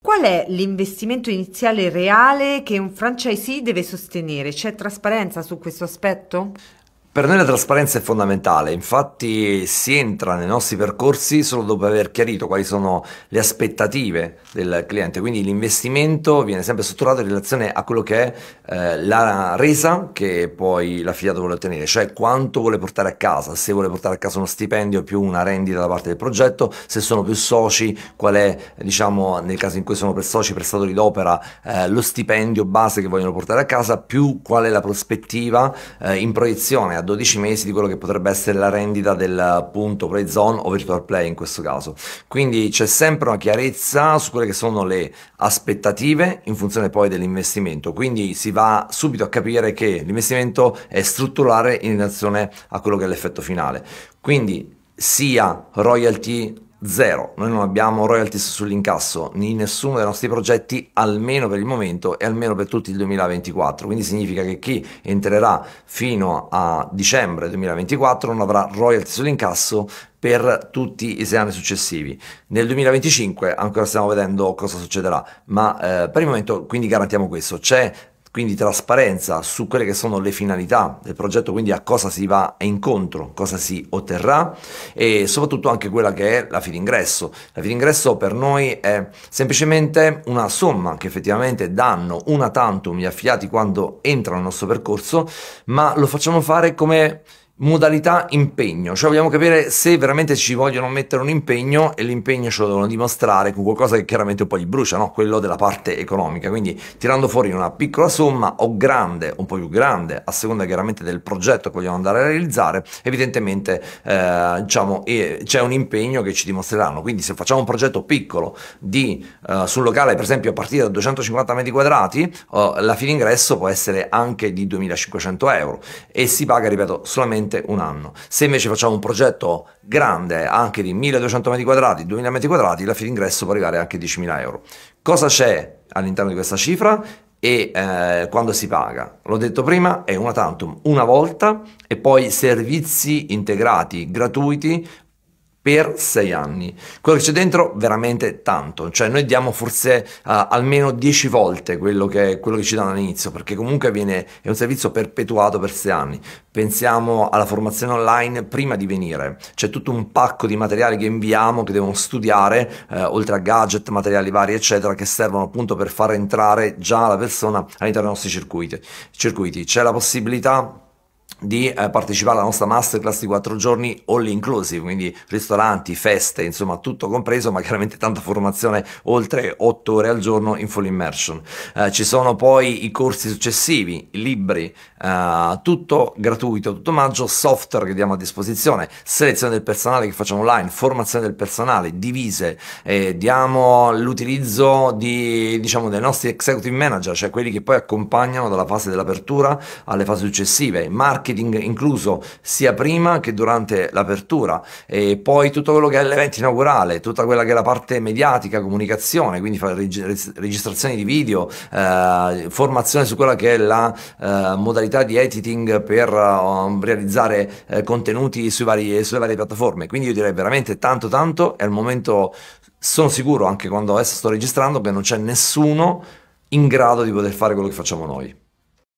Qual è l'investimento iniziale reale che un franchisee deve sostenere? C'è trasparenza su questo aspetto? Per noi la trasparenza è fondamentale, infatti si entra nei nostri percorsi solo dopo aver chiarito quali sono le aspettative del cliente, quindi l'investimento viene sempre strutturato in relazione a quello che è eh, la resa che poi l'affiliato vuole ottenere, cioè quanto vuole portare a casa, se vuole portare a casa uno stipendio più una rendita da parte del progetto, se sono più soci, qual è diciamo nel caso in cui sono per soci prestatori d'opera eh, lo stipendio base che vogliono portare a casa, più qual è la prospettiva eh, in proiezione a 12 mesi di quello che potrebbe essere la rendita del punto play zone o virtual play in questo caso. Quindi c'è sempre una chiarezza su quelle che sono le aspettative in funzione poi dell'investimento. Quindi si va subito a capire che l'investimento è strutturale in relazione a quello che è l'effetto finale. Quindi sia royalty Zero, noi non abbiamo royalties sull'incasso in nessuno dei nostri progetti, almeno per il momento e almeno per tutto il 2024. Quindi significa che chi entrerà fino a dicembre 2024 non avrà royalties sull'incasso per tutti i sei anni successivi. Nel 2025 ancora stiamo vedendo cosa succederà, ma eh, per il momento quindi garantiamo questo. C'è quindi trasparenza su quelle che sono le finalità del progetto, quindi a cosa si va incontro, cosa si otterrà e soprattutto anche quella che è la fine ingresso. La fine ingresso per noi è semplicemente una somma che effettivamente danno una tantum gli affiliati quando entrano nel nostro percorso, ma lo facciamo fare come modalità impegno, cioè vogliamo capire se veramente ci vogliono mettere un impegno e l'impegno ce lo devono dimostrare con qualcosa che chiaramente un po' gli brucia, no? quello della parte economica, quindi tirando fuori una piccola somma o grande, un po' più grande, a seconda chiaramente del progetto che vogliamo andare a realizzare, evidentemente eh, diciamo, c'è un impegno che ci dimostreranno, quindi se facciamo un progetto piccolo di, eh, sul locale per esempio a partire da 250 metri quadrati, eh, la fine ingresso può essere anche di 2500 euro e si paga, ripeto, solamente solamente un anno. Se invece facciamo un progetto grande, anche di 1200 metri quadrati, 2000 metri quadrati, la fine d'ingresso può arrivare anche a 10.000 euro. Cosa c'è all'interno di questa cifra? e eh, quando si paga. L'ho detto prima, è una tantum, una volta e poi servizi integrati gratuiti per sei anni. Quello che c'è dentro veramente tanto, cioè noi diamo forse uh, almeno dieci volte quello che, quello che ci danno all'inizio, perché comunque viene, è un servizio perpetuato per sei anni. Pensiamo alla formazione online prima di venire, c'è tutto un pacco di materiali che inviamo che devono studiare, eh, oltre a gadget, materiali vari, eccetera, che servono appunto per far entrare già la persona all'interno dei nostri circuiti. circuiti. C'è la possibilità di eh, partecipare alla nostra masterclass di quattro giorni all inclusive, quindi ristoranti, feste, insomma tutto compreso, ma chiaramente tanta formazione oltre otto ore al giorno in full immersion. Eh, ci sono poi i corsi successivi, i libri, eh, tutto gratuito, tutto maggio, software che diamo a disposizione, selezione del personale che facciamo online, formazione del personale, divise, diamo l'utilizzo di, diciamo, dei nostri executive manager, cioè quelli che poi accompagnano dalla fase dell'apertura alle fasi successive, marketing, marketing incluso sia prima che durante l'apertura e poi tutto quello che è l'evento inaugurale, tutta quella che è la parte mediatica, comunicazione, quindi fare registrazioni di video, eh, formazione su quella che è la eh, modalità di editing per um, realizzare eh, contenuti vari, sulle varie piattaforme. Quindi io direi veramente tanto tanto, è il momento, sono sicuro anche quando adesso sto registrando che non c'è nessuno in grado di poter fare quello che facciamo noi.